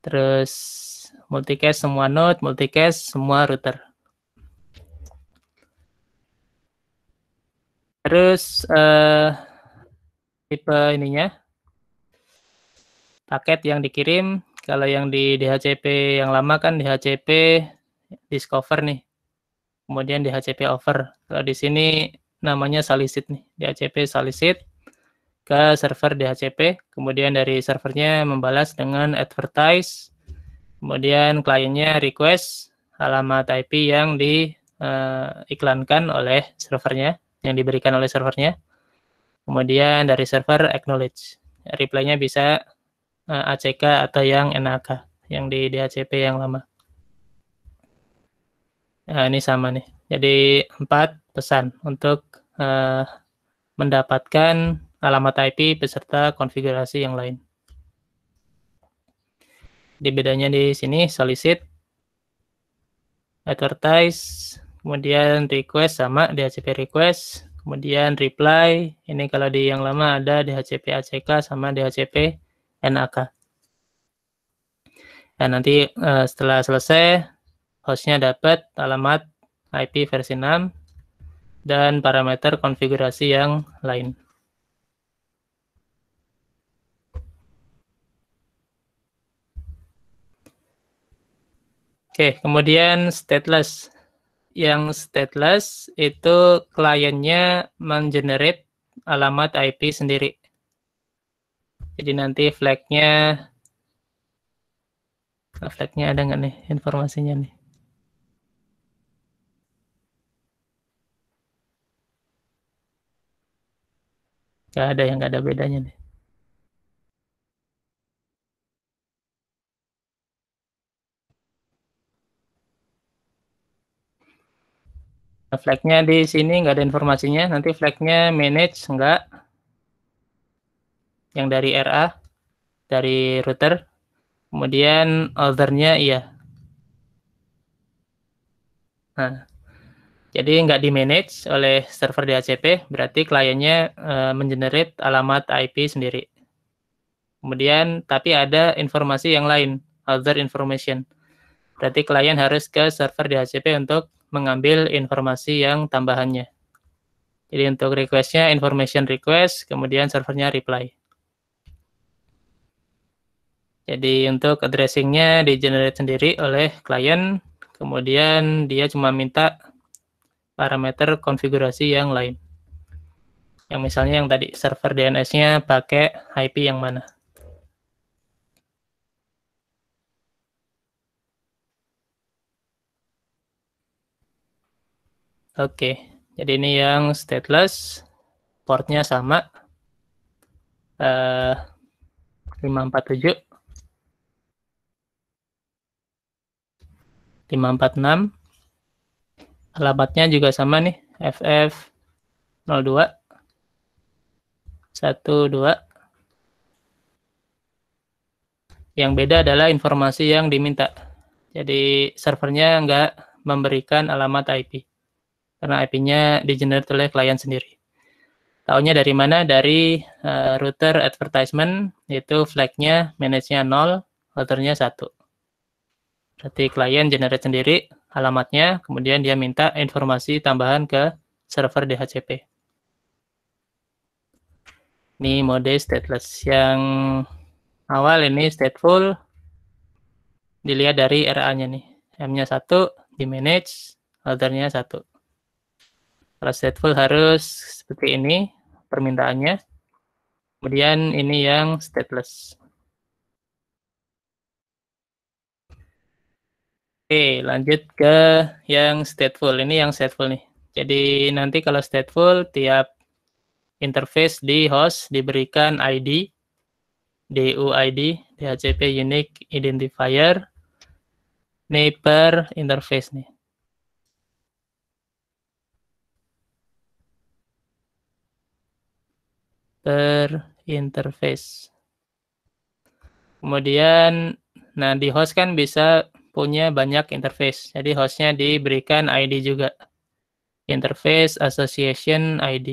Terus multicast semua node, multicast semua router. Terus uh, tipe ininya paket yang dikirim. Kalau yang di DHCP yang lama kan DHCP discover nih. Kemudian DHCP over. Kalau di sini namanya solicit nih. DHCP solicit ke server DHCP. Kemudian dari servernya membalas dengan advertise. Kemudian kliennya request alamat IP yang diiklankan eh, uh, oleh servernya, yang diberikan oleh servernya. Kemudian dari server acknowledge. Reply-nya bisa uh, eh, ACK atau yang NAK yang di DHCP yang lama. Nah, ini sama nih. Jadi empat pesan untuk uh, mendapatkan alamat IP beserta konfigurasi yang lain. Di bedanya di sini solicit, advertise, kemudian request sama DHCP request, kemudian reply. Ini kalau di yang lama ada DHCP ACK sama DHCP NAK. dan ya, nanti uh, setelah selesai, hostnya dapat alamat IP versi 6 dan parameter konfigurasi yang lain. Oke, kemudian stateless. Yang stateless itu kliennya mengenerate alamat IP sendiri. Jadi nanti flagnya flagnya ada nggak nih informasinya nih? Gak ada yang nggak ada bedanya nih. flagnya di sini nggak ada informasinya nanti flagnya manage enggak yang dari RA dari router. Kemudian othernya iya. Nah, jadi nggak di manage oleh server DHCP, berarti kliennya e, mengenerate alamat IP sendiri. Kemudian tapi ada informasi yang lain, other information. Berarti klien harus ke server DHCP untuk mengambil informasi yang tambahannya. Jadi untuk requestnya information request, kemudian servernya reply. Jadi untuk addressingnya di generate sendiri oleh klien, kemudian dia cuma minta parameter konfigurasi yang lain. Yang misalnya yang tadi server DNS-nya pakai IP yang mana. Oke, jadi ini yang stateless, portnya sama, eh, uh, 547. 546. Alamatnya juga sama nih, FF 02 12. Yang beda adalah informasi yang diminta. Jadi servernya nggak memberikan alamat IP. Karena IP-nya di digenerate oleh klien sendiri. Tahunya dari mana? Dari uh, router advertisement, yaitu flagnya, manage-nya 0, routernya 1. Berarti klien generate sendiri alamatnya, kemudian dia minta informasi tambahan ke server DHCP. Ini mode stateless yang awal ini stateful dilihat dari RA-nya nih. M-nya satu di manage, ladder-nya satu. Kalau stateful harus seperti ini permintaannya. Kemudian ini yang stateless. Oke, lanjut ke yang stateful. Ini yang stateful nih. Jadi nanti kalau stateful tiap interface di host diberikan ID DUID DHCP unique identifier neighbor interface nih. Per interface. Kemudian nah di host kan bisa punya banyak interface. Jadi hostnya diberikan ID juga. Interface Association ID.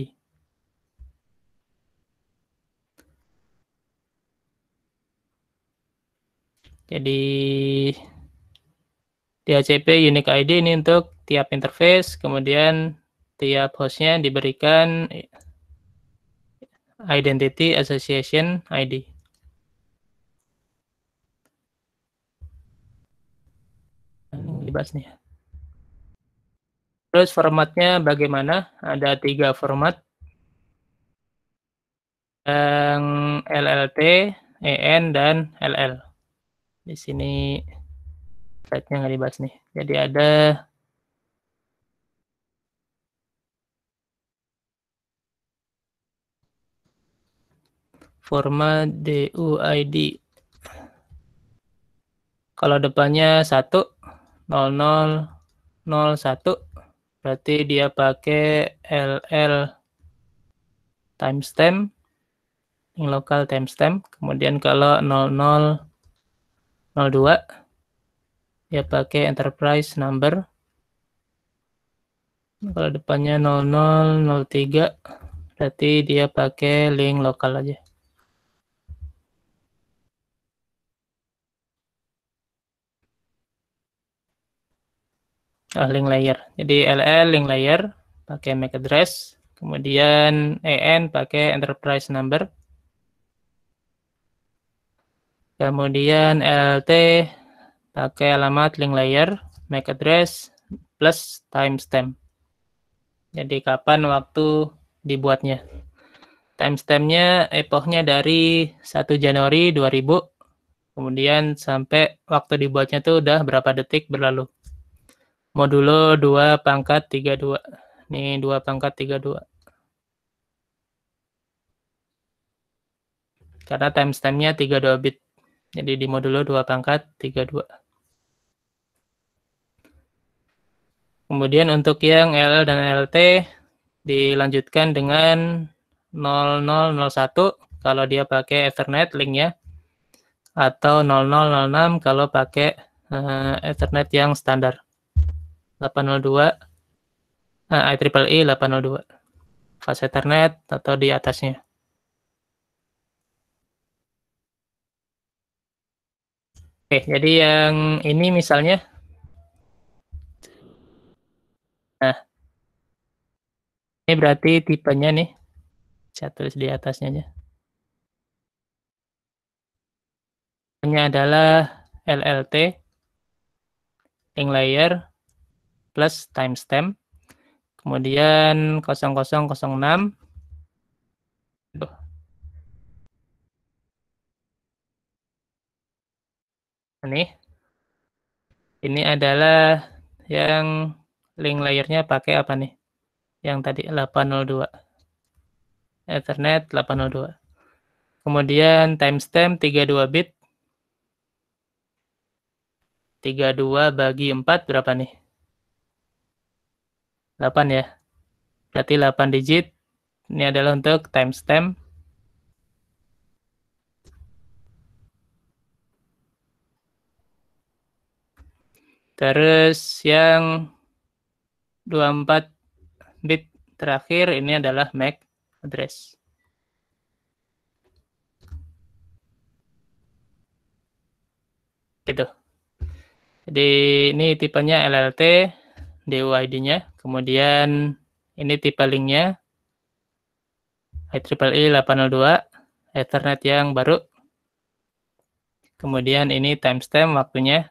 Jadi DHCP unique ID ini untuk tiap interface, kemudian tiap hostnya diberikan identity association ID. bebasnya. Terus formatnya bagaimana? Ada tiga format. Yang LLT, EN, dan LL. Di sini slide-nya nggak dibahas nih. Jadi ada format DUID. Kalau depannya satu, 0001 berarti dia pakai LL timestamp yang lokal timestamp kemudian kalau 0002 dia pakai enterprise number kalau depannya 0003 berarti dia pakai link lokal aja uh, link layer. Jadi LL link layer pakai MAC address, kemudian EN pakai enterprise number. Kemudian LT pakai alamat link layer, MAC address plus timestamp. Jadi kapan waktu dibuatnya. Timestampnya epochnya dari 1 Januari 2000, kemudian sampai waktu dibuatnya itu udah berapa detik berlalu modulo 2 pangkat 32. Ini 2 pangkat 32. Karena timestamp-nya 32 bit. Jadi di modulo 2 pangkat 32. Kemudian untuk yang LL dan LT dilanjutkan dengan 0001 kalau dia pakai Ethernet link ya. atau 0006 kalau pakai uh, Ethernet yang standar. 802 uh, IEEE 802 fase Ethernet atau di atasnya. Oke, jadi yang ini misalnya. Nah, ini berarti tipenya nih. Saya tulis di atasnya aja. Ini adalah LLT, link layer, plus timestamp. Kemudian 0006. Tuh. Ini. Ini adalah yang link layernya pakai apa nih? Yang tadi 802. Ethernet 802. Kemudian timestamp 32 bit. 32 bagi 4 berapa nih? 8 ya. Berarti 8 digit. Ini adalah untuk timestamp. Terus yang 24 bit terakhir ini adalah MAC address. Gitu. Jadi ini tipenya LLT, DUID-nya. Kemudian ini tipe linknya IEEE 802 e Ethernet yang baru. Kemudian ini timestamp waktunya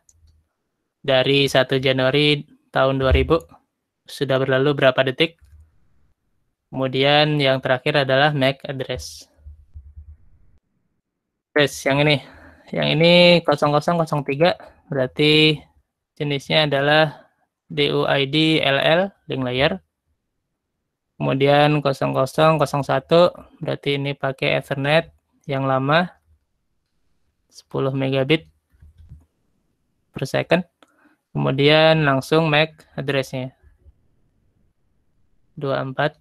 dari 1 Januari tahun 2000 sudah berlalu berapa detik. Kemudian yang terakhir adalah MAC address. Address yang ini. Yang ini 0003 berarti jenisnya adalah DUID LL link layer. Kemudian 0001 berarti ini pakai Ethernet yang lama 10 megabit per second. Kemudian langsung MAC address-nya 24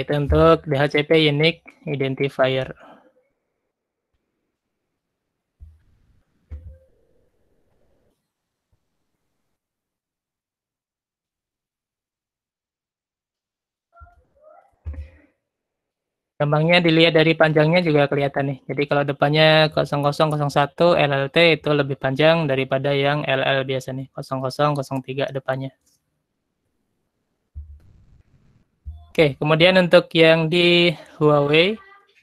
Itu untuk DHCP unique identifier. Gampangnya dilihat dari panjangnya juga kelihatan nih. Jadi kalau depannya 0001 LLT itu lebih panjang daripada yang LL biasa nih, 0003 depannya. Oke, kemudian untuk yang di Huawei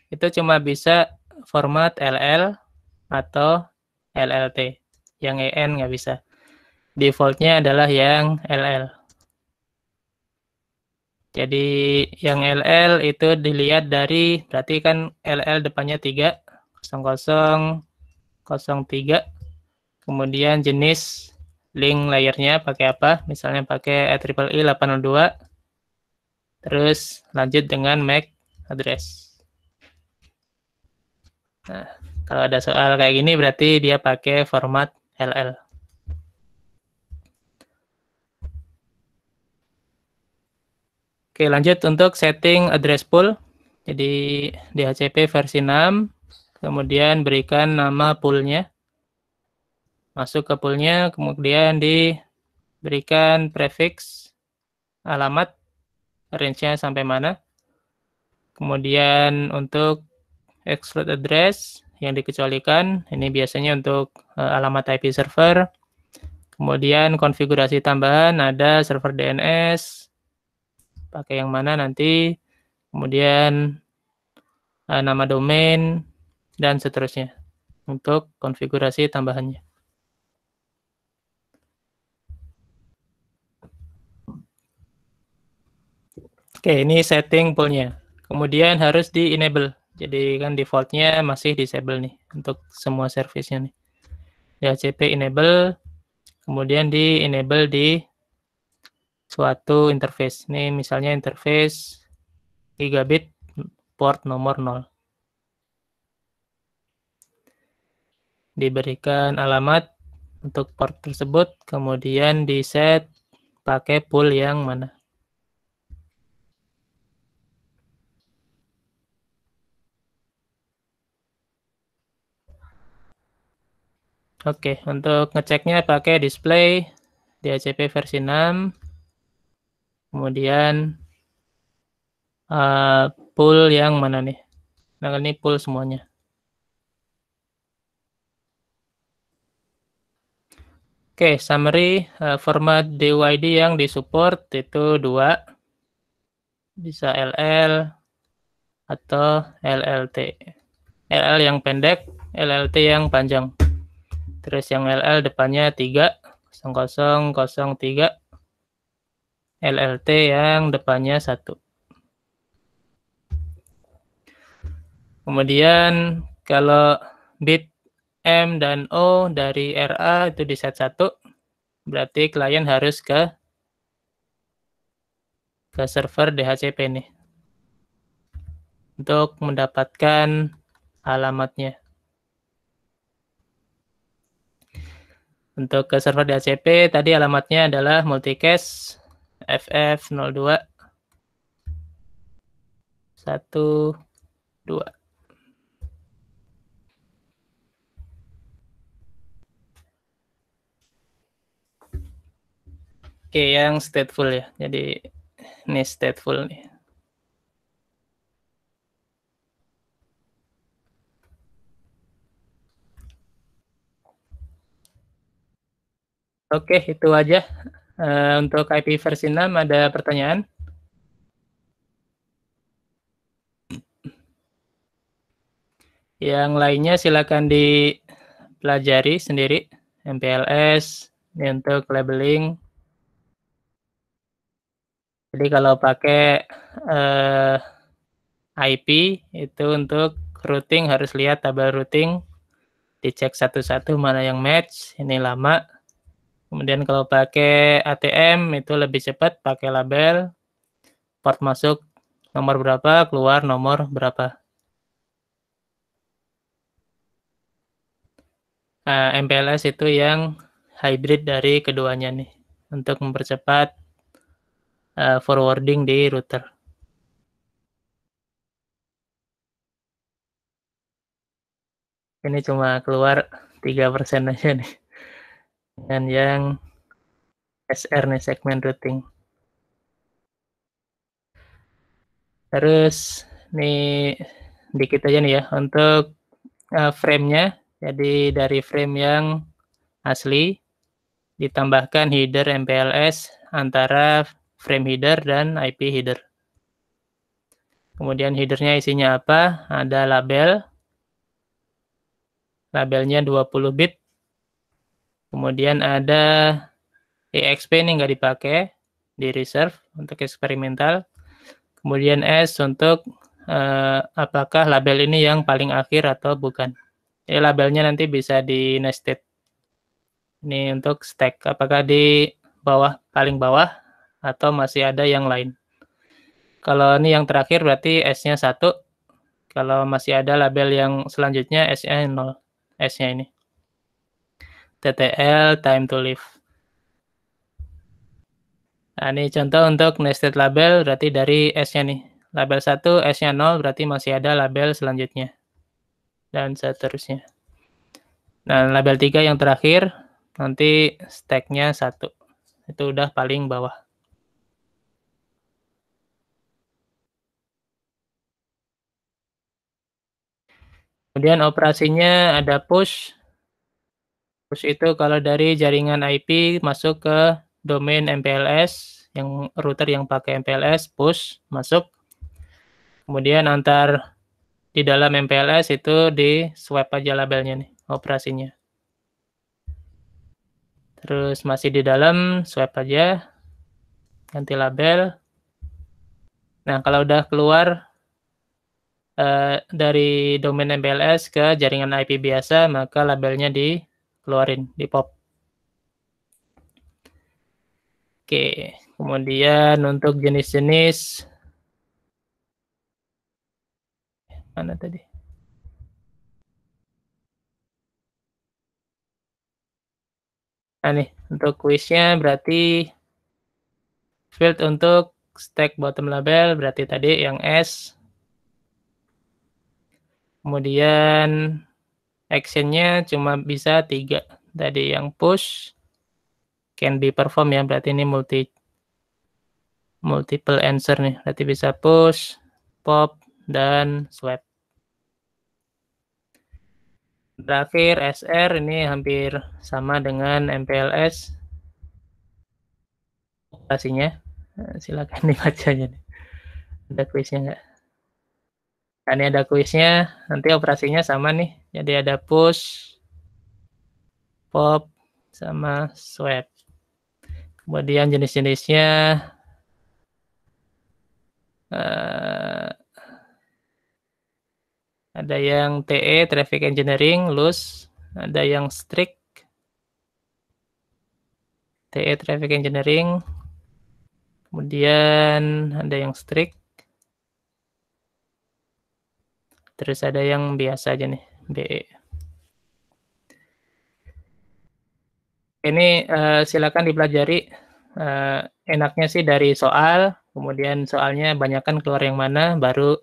itu cuma bisa format LL atau LLT. Yang EN nggak bisa. Defaultnya adalah yang LL. Jadi yang LL itu dilihat dari berarti kan LL depannya 3 00 03 kemudian jenis link layernya pakai apa misalnya pakai IEEE 802 e Terus lanjut dengan MAC address. Nah, kalau ada soal kayak gini berarti dia pakai format LL. Oke, lanjut untuk setting address pool. Jadi DHCP versi 6, kemudian berikan nama poolnya. Masuk ke poolnya, kemudian diberikan prefix alamat range-nya sampai mana. Kemudian untuk exclude address yang dikecualikan, ini biasanya untuk uh, alamat IP server. Kemudian konfigurasi tambahan ada server DNS, pakai yang mana nanti, kemudian uh, nama domain, dan seterusnya untuk konfigurasi tambahannya. Oke, ini setting poolnya. Kemudian harus di enable. Jadi kan defaultnya masih disable nih untuk semua servicenya nih. DHCP ya, enable, kemudian di enable di suatu interface. Ini misalnya interface gigabit port nomor 0. Diberikan alamat untuk port tersebut, kemudian di set pakai pool yang mana. Oke, untuk ngeceknya pakai display DHCP versi 6. Kemudian uh, pool yang mana nih? Nah, ini pool semuanya. Oke, okay, summary uh, format DYD yang disupport itu dua, bisa LL atau LLT. LL yang pendek, LLT yang panjang. Terus yang LL depannya 3 0003 LLT yang depannya 1. Kemudian kalau bit M dan O dari RA itu di set 1, berarti klien harus ke ke server DHCP nih untuk mendapatkan alamatnya. Untuk ke server DHCP tadi alamatnya adalah multicast ff02 satu dua Oke, yang stateful ya. Jadi ini stateful nih. Oke, itu aja. Uh, untuk IP versi 6 ada pertanyaan? Yang lainnya silakan dipelajari sendiri. MPLS, ini untuk labeling. Jadi kalau pakai uh, eh, IP itu untuk routing harus lihat tabel routing. Dicek satu-satu mana yang match, ini lama, Kemudian kalau pakai ATM itu lebih cepat pakai label port masuk nomor berapa, keluar nomor berapa. Uh, eh, MPLS itu yang hybrid dari keduanya nih untuk mempercepat uh, forwarding di router. Ini cuma keluar 3% aja nih dan yang SR nih segmen routing. Terus nih dikit aja nih ya untuk uh, eh, nya Jadi dari frame yang asli ditambahkan header MPLS antara frame header dan IP header. Kemudian headernya isinya apa? Ada label. Labelnya 20 bit Kemudian ada EXP ini nggak dipakai, di reserve untuk eksperimental. Kemudian S untuk eh, apakah label ini yang paling akhir atau bukan. Jadi labelnya nanti bisa di nested. Ini untuk stack, apakah di bawah paling bawah atau masih ada yang lain. Kalau ini yang terakhir berarti S-nya 1. Kalau masih ada label yang selanjutnya S-nya 0. S-nya ini. TTL Time to Live. Nah, ini contoh untuk nested label berarti dari S-nya nih. Label 1, S-nya 0 berarti masih ada label selanjutnya. Dan seterusnya. Nah, label 3 yang terakhir nanti stack-nya 1. Itu udah paling bawah. Kemudian operasinya ada push, Terus itu kalau dari jaringan IP masuk ke domain MPLS yang router yang pakai MPLS push masuk. Kemudian antar di dalam MPLS itu di swipe aja labelnya nih operasinya. Terus masih di dalam swipe aja ganti label. Nah, kalau udah keluar eh, dari domain MPLS ke jaringan IP biasa, maka labelnya di keluarin di pop. Oke, kemudian untuk jenis-jenis mana tadi? Nah nih, untuk kuisnya berarti field untuk stack bottom label berarti tadi yang S. Kemudian actionnya cuma bisa tiga tadi yang push can be perform ya berarti ini multi multiple answer nih berarti bisa push pop dan swipe terakhir SR ini hampir sama dengan MPLS operasinya eh, silakan dibacanya ada kuisnya nggak nah, ini ada kuisnya nanti operasinya sama nih jadi ada push, pop, sama swap. Kemudian jenis-jenisnya uh, ada yang TE Traffic Engineering loose, ada yang strict TE Traffic Engineering, kemudian ada yang strict, terus ada yang biasa aja nih. DE. Ini uh, silakan dipelajari uh, enaknya sih dari soal, kemudian soalnya banyakkan keluar yang mana baru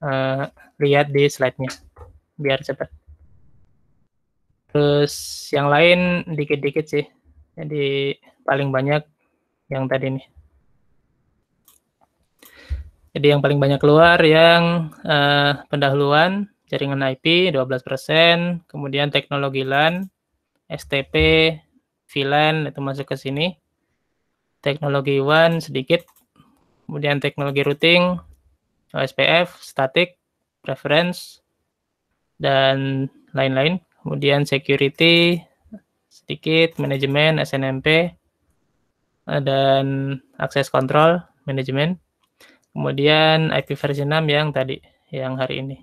uh, lihat di slide-nya biar cepat. Terus yang lain dikit-dikit sih. Jadi paling banyak yang tadi nih. Jadi yang paling banyak keluar yang uh, pendahuluan, jaringan IP 12%, kemudian teknologi LAN, STP, VLAN itu masuk ke sini. Teknologi WAN sedikit, kemudian teknologi routing, OSPF, static, preference, dan lain-lain. Kemudian security sedikit, manajemen, SNMP, eh, dan access control, manajemen. Kemudian IP versi 6 yang tadi, yang hari ini.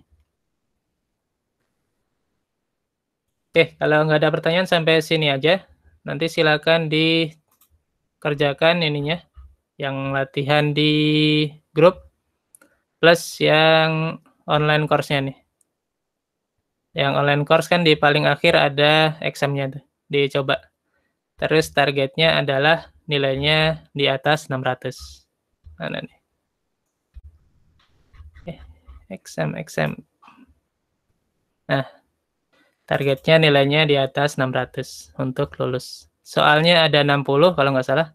Oke, kalau nggak ada pertanyaan sampai sini aja. Nanti silakan dikerjakan ininya, yang latihan di grup plus yang online course-nya nih. Yang online course kan di paling akhir ada exam-nya tuh, dicoba. Terus targetnya adalah nilainya di atas 600. Mana nih? Oke, exam, exam. Nah, Targetnya nilainya di atas 600 untuk lulus. Soalnya ada 60 kalau nggak salah.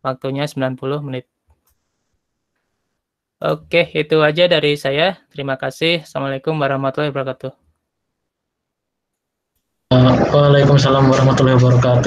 Waktunya 90 menit. Oke, itu aja dari saya. Terima kasih. Assalamualaikum warahmatullahi wabarakatuh. Waalaikumsalam warahmatullahi wabarakatuh.